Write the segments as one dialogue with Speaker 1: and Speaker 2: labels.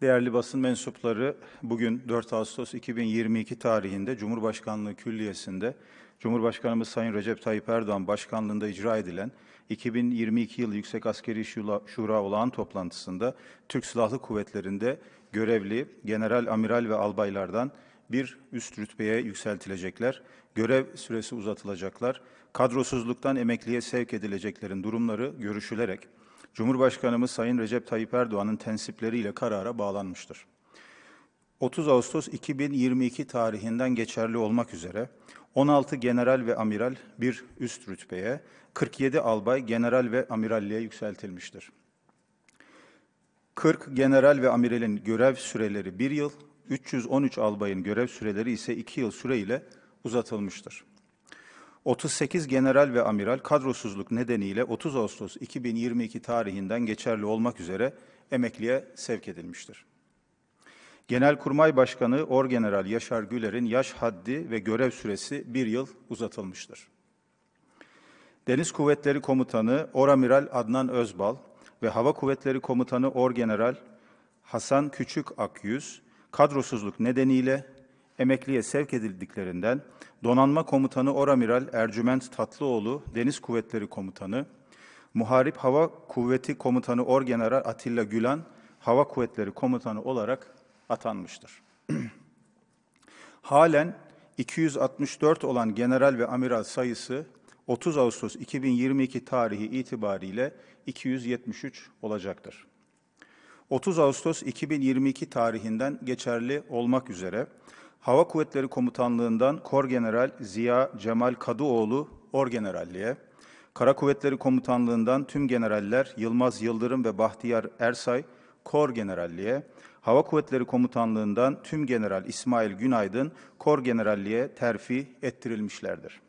Speaker 1: Değerli basın mensupları, bugün 4 Ağustos 2022 tarihinde Cumhurbaşkanlığı Külliyesi'nde Cumhurbaşkanımız Sayın Recep Tayyip Erdoğan başkanlığında icra edilen 2022 yıl Yüksek Askeri Şura, Şura olağan toplantısında Türk Silahlı Kuvvetleri'nde görevli general, amiral ve albaylardan bir üst rütbeye yükseltilecekler, görev süresi uzatılacaklar, kadrosuzluktan emekliye sevk edileceklerin durumları görüşülerek Cumhurbaşkanımız Sayın Recep Tayyip Erdoğan'ın tensipleriyle karara bağlanmıştır. 30 Ağustos 2022 tarihinden geçerli olmak üzere 16 general ve amiral bir üst rütbeye, 47 albay general ve amiralliğe yükseltilmiştir. 40 general ve amiralin görev süreleri 1 yıl, 313 albayın görev süreleri ise 2 yıl süreyle uzatılmıştır. 38 general ve amiral kadrosuzluk nedeniyle 30 Ağustos 2022 tarihinden geçerli olmak üzere emekliye sevk edilmiştir. Genelkurmay Başkanı Orgeneral Yaşar Güler'in yaş haddi ve görev süresi bir yıl uzatılmıştır. Deniz Kuvvetleri Komutanı Oramiral Adnan Özbal ve Hava Kuvvetleri Komutanı Orgeneral Hasan Küçük Akyüz kadrosuzluk nedeniyle emekliye sevk edildiklerinden Donanma Komutanı Oramiral Ercüment Tatlıoğlu, Deniz Kuvvetleri Komutanı, Muharip Hava Kuvveti Komutanı Orgeneral Atilla Gülen, Hava Kuvvetleri Komutanı olarak atanmıştır. Halen 264 olan general ve amiral sayısı 30 Ağustos 2022 tarihi itibariyle 273 olacaktır. 30 Ağustos 2022 tarihinden geçerli olmak üzere Hava Kuvvetleri Komutanlığından Kor General Ziya Cemal Kadıoğlu Orgeneralliğe, Kara Kuvvetleri Komutanlığından tüm generaller Yılmaz Yıldırım ve Bahtiyar Ersay Kor Generalliğe, Hava Kuvvetleri Komutanlığından tüm General İsmail Günaydın Kor Generalliğe terfi ettirilmişlerdir.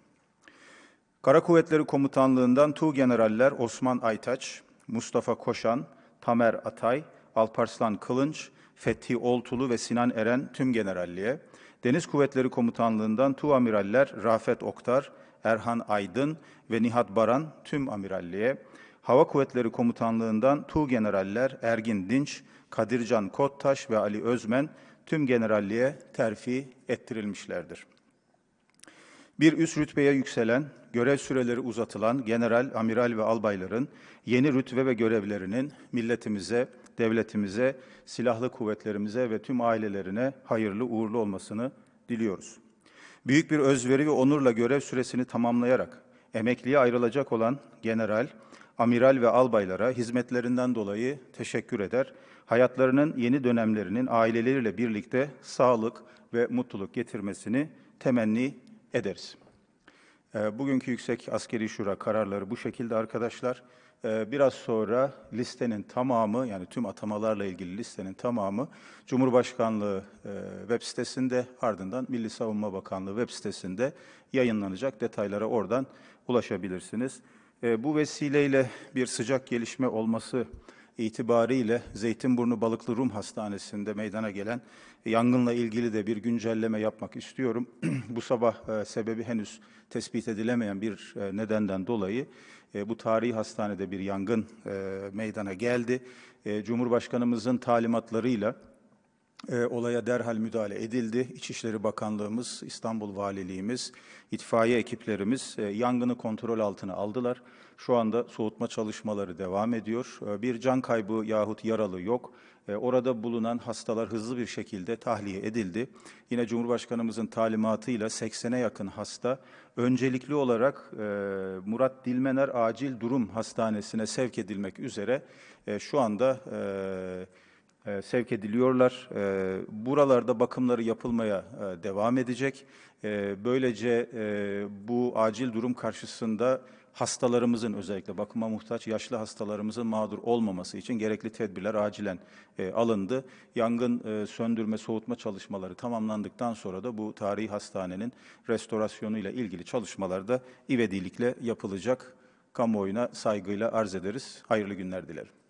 Speaker 1: Kara Kuvvetleri Komutanlığından Tu Generaller Osman Aytaç, Mustafa Koşan, Tamer Atay, Alparslan Kılınç, Fethi Oltulu ve Sinan Eren tüm generalliğe, Deniz Kuvvetleri Komutanlığından Tu Amiraller Rafet Oktar, Erhan Aydın ve Nihat Baran tüm amiralliğe, Hava Kuvvetleri Komutanlığından Tu Generaller Ergin Dinç, Kadircan Kottaş ve Ali Özmen tüm generalliğe terfi ettirilmişlerdir. Bir üst rütbeye yükselen, görev süreleri uzatılan general, amiral ve albayların yeni rütbe ve görevlerinin milletimize, devletimize, silahlı kuvvetlerimize ve tüm ailelerine hayırlı uğurlu olmasını diliyoruz. Büyük bir özveri ve onurla görev süresini tamamlayarak emekliye ayrılacak olan general, amiral ve albaylara hizmetlerinden dolayı teşekkür eder. Hayatlarının yeni dönemlerinin aileleriyle birlikte sağlık ve mutluluk getirmesini temenni ederiz. Ee, bugünkü Yüksek Askeri Şura kararları bu şekilde arkadaşlar. Ee, biraz sonra listenin tamamı yani tüm atamalarla ilgili listenin tamamı Cumhurbaşkanlığı e, web sitesinde ardından Milli Savunma Bakanlığı web sitesinde yayınlanacak. Detaylara oradan ulaşabilirsiniz. E, bu vesileyle bir sıcak gelişme olması itibariyle Zeytinburnu Balıklı Rum Hastanesi'nde meydana gelen yangınla ilgili de bir güncelleme yapmak istiyorum. bu sabah e, sebebi henüz tespit edilemeyen bir e, nedenden dolayı e, bu tarihi hastanede bir yangın e, meydana geldi. E, Cumhurbaşkanımızın talimatlarıyla e, olaya derhal müdahale edildi. İçişleri Bakanlığımız, İstanbul Valiliğimiz, itfaiye ekiplerimiz e, yangını kontrol altına aldılar. Şu anda soğutma çalışmaları devam ediyor. E, bir can kaybı yahut yaralı yok. E, orada bulunan hastalar hızlı bir şekilde tahliye edildi. Yine Cumhurbaşkanımızın talimatıyla 80'e yakın hasta öncelikli olarak e, Murat Dilmener Acil Durum Hastanesi'ne sevk edilmek üzere e, şu anda... E, e, sevk ediliyorlar. E, buralarda bakımları yapılmaya e, devam edecek. E, böylece e, bu acil durum karşısında hastalarımızın özellikle bakıma muhtaç yaşlı hastalarımızın mağdur olmaması için gerekli tedbirler acilen e, alındı. Yangın e, söndürme soğutma çalışmaları tamamlandıktan sonra da bu tarihi hastanenin restorasyonuyla ilgili çalışmalar da ivedilikle yapılacak. Kamuoyuna saygıyla arz ederiz. Hayırlı günler dilerim.